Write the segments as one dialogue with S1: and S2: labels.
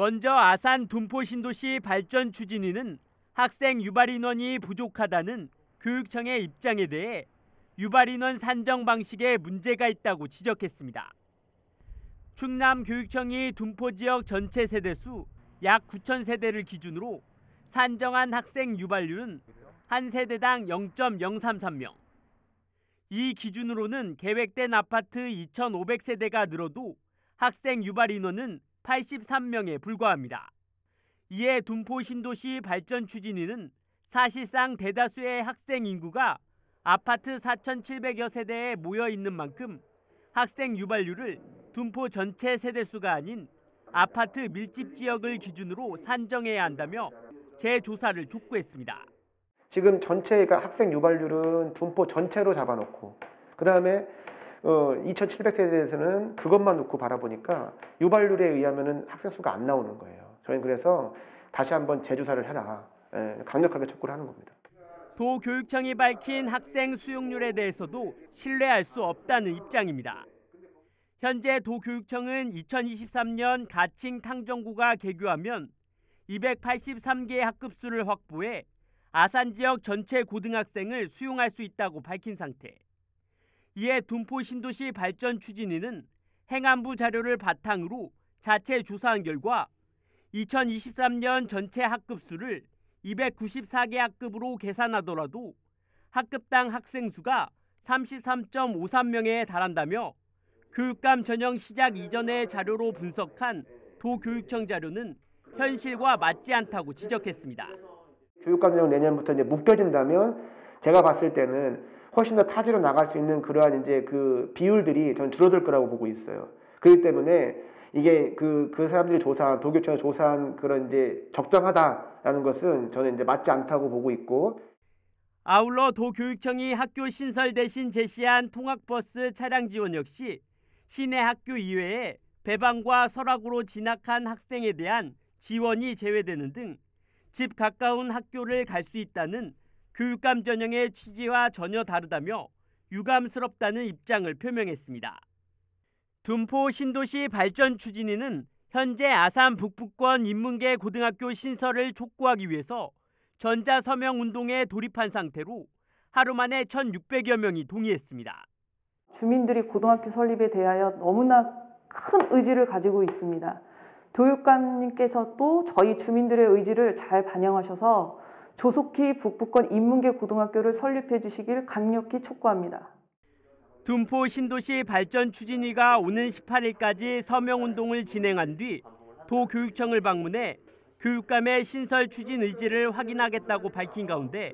S1: 먼저 아산 둔포신도시 발전 추진위는 학생 유발 인원이 부족하다는 교육청의 입장에 대해 유발 인원 산정 방식에 문제가 있다고 지적했습니다. 충남 교육청이 둔포 지역 전체 세대 수약 9천 세대를 기준으로 산정한 학생 유발률은 한 세대당 0.033명. 이 기준으로는 계획된 아파트 2,500세대가 늘어도 학생 유발 인원은 83명에 불과합니다. 이에 둔포 신도시 발전 추진위는 사실상 대다수의 학생 인구가 아파트 4,700여 세대에 모여 있는 만큼 학생 유발률을 둔포 전체 세대수가 아닌 아파트 밀집 지역을 기준으로 산정해야 한다며 재조사를 촉구했습니다.
S2: 지금 전체 학생 유발률은 둔포 전체로 잡아놓고 그다음에 어, 2700세대에서는 그것만 놓고 바라보니까 유발률에 의하면은 학생 수가 안 나오는 거예요. 저희는 그래서 다시 한번 재조사를 해라. 예, 강력하게 촉구를
S1: 하는 겁니다. 도 교육청이 밝힌 학생 수용률에 대해서도 신뢰할 수 없다는 입장입니다. 현재 도 교육청은 2023년 가칭 탕정구가 개교하면 283개의 학급수를 확보해 아산 지역 전체 고등학생을 수용할 수 있다고 밝힌 상태. 이에 둔포 신도시 발전 추진위는 행안부 자료를 바탕으로 자체 조사한 결과 2023년 전체 학급 수를 294개 학급으로 계산하더라도 학급당 학생 수가 33.53명에 달한다며 교육감 전형 시작 이전의 자료로 분석한 도교육청 자료는 현실과 맞지 않다고 지적했습니다.
S2: 교육감 전형 내년부터 이제 묶여진다면 제가 봤을 때는 훨씬 더 타지로 나갈 수 있는 그러한 이제 그 비율들이 저는 줄어들 거라고 보고 있어요. 그렇기 때문에 이게 그, 그 사람들이 조사한, 도교청에 조사한 그런 이제 적정하다라는 것은 저는 이제 맞지 않다고 보고
S1: 있고. 아울러 도교육청이 학교 신설 대신 제시한 통학버스 차량 지원 역시 시내 학교 이외에 배방과 설악으로 진학한 학생에 대한 지원이 제외되는 등 집 가까운 학교를 갈 수 있다는 교육감 전형의 취지와 전혀 다르다며 유감스럽다는 입장을 표명했습니다. 둔포 신도시 발전 추진위는 현재 아산 북부권 인문계 고등학교 신설을 촉구하기 위해서 전자서명 운동에 돌입한 상태로 하루 만에 1,600여 명이 동의했습니다.
S2: 주민들이 고등학교 설립에 대하여 너무나 큰 의지를 가지고 있습니다. 교육감님께서 또 저희 주민들의 의지를 잘 반영하셔서 조속히 북부권 인문계 고등학교를 설립해 주시길 강력히 촉구합니다.
S1: 둔포 신도시 발전 추진위가 오는 18일까지 서명운동을 진행한 뒤 도교육청을 방문해 교육감의 신설 추진 의지를 확인하겠다고 밝힌 가운데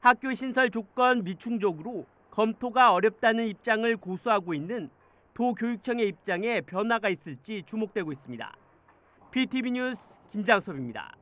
S1: 학교 신설 조건 미충족으로 검토가 어렵다는 입장을 고수하고 있는 도교육청의 입장에 변화가 있을지 주목되고 있습니다. BTV 뉴스 김장섭입니다.